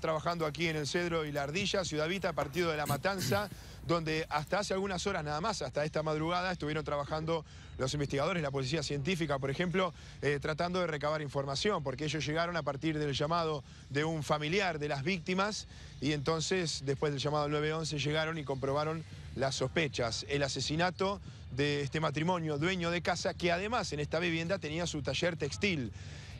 trabajando aquí en el Cedro y la Ardilla, Ciudad Vita, partido de La Matanza, donde hasta hace algunas horas nada más, hasta esta madrugada, estuvieron trabajando los investigadores, la policía científica, por ejemplo, eh, tratando de recabar información, porque ellos llegaron a partir del llamado de un familiar de las víctimas y entonces, después del llamado 911, llegaron y comprobaron las sospechas. El asesinato de este matrimonio dueño de casa, que además en esta vivienda tenía su taller textil.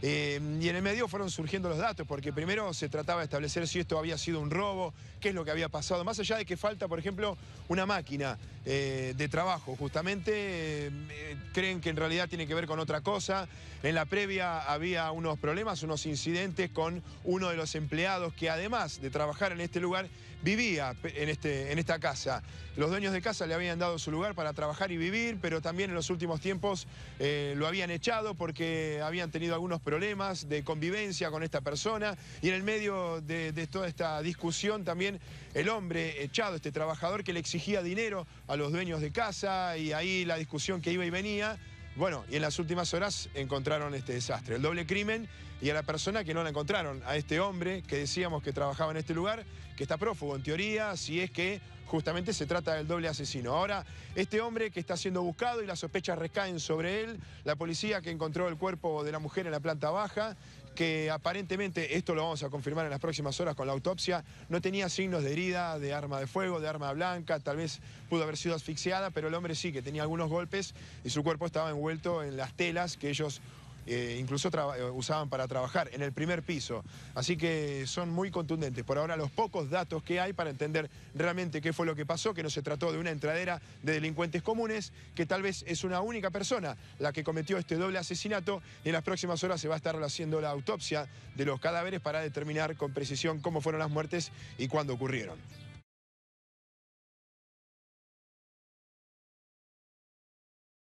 Eh, y en el medio fueron surgiendo los datos, porque primero se trataba de establecer si esto había sido un robo, qué es lo que había pasado, más allá de que falta, por ejemplo, una máquina eh, de trabajo, justamente eh, creen que en realidad tiene que ver con otra cosa. En la previa había unos problemas, unos incidentes con uno de los empleados que además de trabajar en este lugar, vivía en, este, en esta casa. Los dueños de casa le habían dado su lugar para trabajar y vivir, pero también en los últimos tiempos lo habían echado porque habían tenido algunos problemas de convivencia con esta persona y en el medio de, toda esta discusión también el hombre echado, este trabajador que le exigía dinero a los dueños de casa y ahí la discusión que iba y venía. Bueno, y en las últimas horas encontraron este desastre, el doble crimen y a la persona que no la encontraron, a este hombre que decíamos que trabajaba en este lugar, que está prófugo en teoría, si es que justamente se trata del doble asesino. Ahora, este hombre que está siendo buscado y las sospechas recaen sobre él, la policía que encontró el cuerpo de la mujer en la planta baja que aparentemente, esto lo vamos a confirmar en las próximas horas con la autopsia, no tenía signos de herida, de arma de fuego, de arma blanca, tal vez pudo haber sido asfixiada, pero el hombre sí que tenía algunos golpes y su cuerpo estaba envuelto en las telas que ellos eh, incluso eh, usaban para trabajar en el primer piso. Así que son muy contundentes. Por ahora los pocos datos que hay para entender realmente qué fue lo que pasó, que no se trató de una entradera de delincuentes comunes, que tal vez es una única persona la que cometió este doble asesinato. En las próximas horas se va a estar haciendo la autopsia de los cadáveres para determinar con precisión cómo fueron las muertes y cuándo ocurrieron.